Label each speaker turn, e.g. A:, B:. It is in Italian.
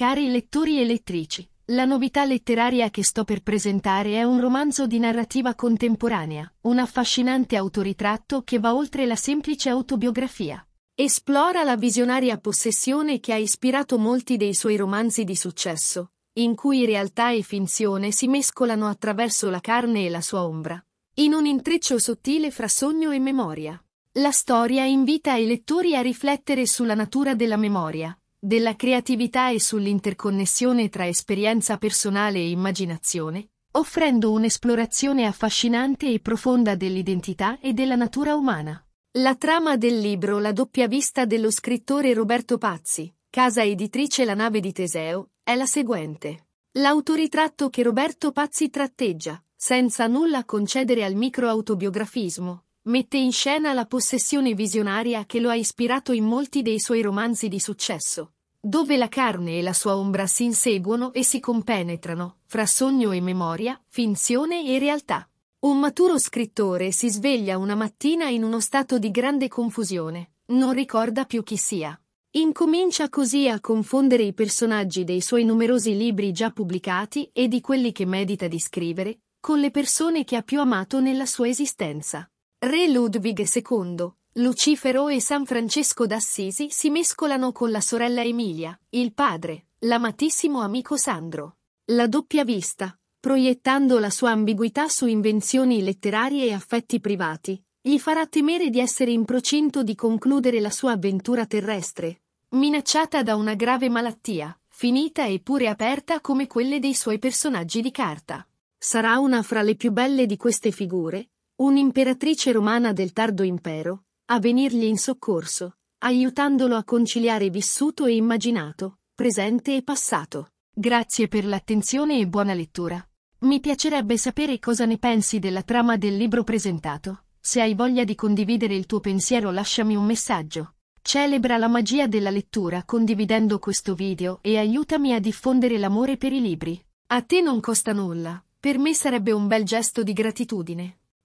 A: Cari lettori e lettrici, la novità letteraria che sto per presentare è un romanzo di narrativa contemporanea, un affascinante autoritratto che va oltre la semplice autobiografia. Esplora la visionaria possessione che ha ispirato molti dei suoi romanzi di successo, in cui realtà e finzione si mescolano attraverso la carne e la sua ombra, in un intreccio sottile fra sogno e memoria. La storia invita i lettori a riflettere sulla natura della memoria, della creatività e sull'interconnessione tra esperienza personale e immaginazione, offrendo un'esplorazione affascinante e profonda dell'identità e della natura umana. La trama del libro La doppia vista dello scrittore Roberto Pazzi, casa editrice La nave di Teseo, è la seguente. L'autoritratto che Roberto Pazzi tratteggia, senza nulla concedere al microautobiografismo, mette in scena la possessione visionaria che lo ha ispirato in molti dei suoi romanzi di successo, dove la carne e la sua ombra si inseguono e si compenetrano, fra sogno e memoria, finzione e realtà. Un maturo scrittore si sveglia una mattina in uno stato di grande confusione, non ricorda più chi sia. Incomincia così a confondere i personaggi dei suoi numerosi libri già pubblicati e di quelli che medita di scrivere, con le persone che ha più amato nella sua esistenza. Re Ludwig II, Lucifero e San Francesco d'Assisi si mescolano con la sorella Emilia, il padre, l'amatissimo amico Sandro. La doppia vista, proiettando la sua ambiguità su invenzioni letterarie e affetti privati, gli farà temere di essere in procinto di concludere la sua avventura terrestre, minacciata da una grave malattia, finita eppure aperta come quelle dei suoi personaggi di carta. Sarà una fra le più belle di queste figure, Un'imperatrice romana del tardo impero, a venirgli in soccorso, aiutandolo a conciliare vissuto e immaginato, presente e passato. Grazie per l'attenzione e buona lettura. Mi piacerebbe sapere cosa ne pensi della trama del libro presentato. Se hai voglia di condividere il tuo pensiero lasciami un messaggio. Celebra la magia della lettura condividendo questo video e aiutami a diffondere l'amore per i libri. A te non costa nulla, per me sarebbe un bel gesto di gratitudine.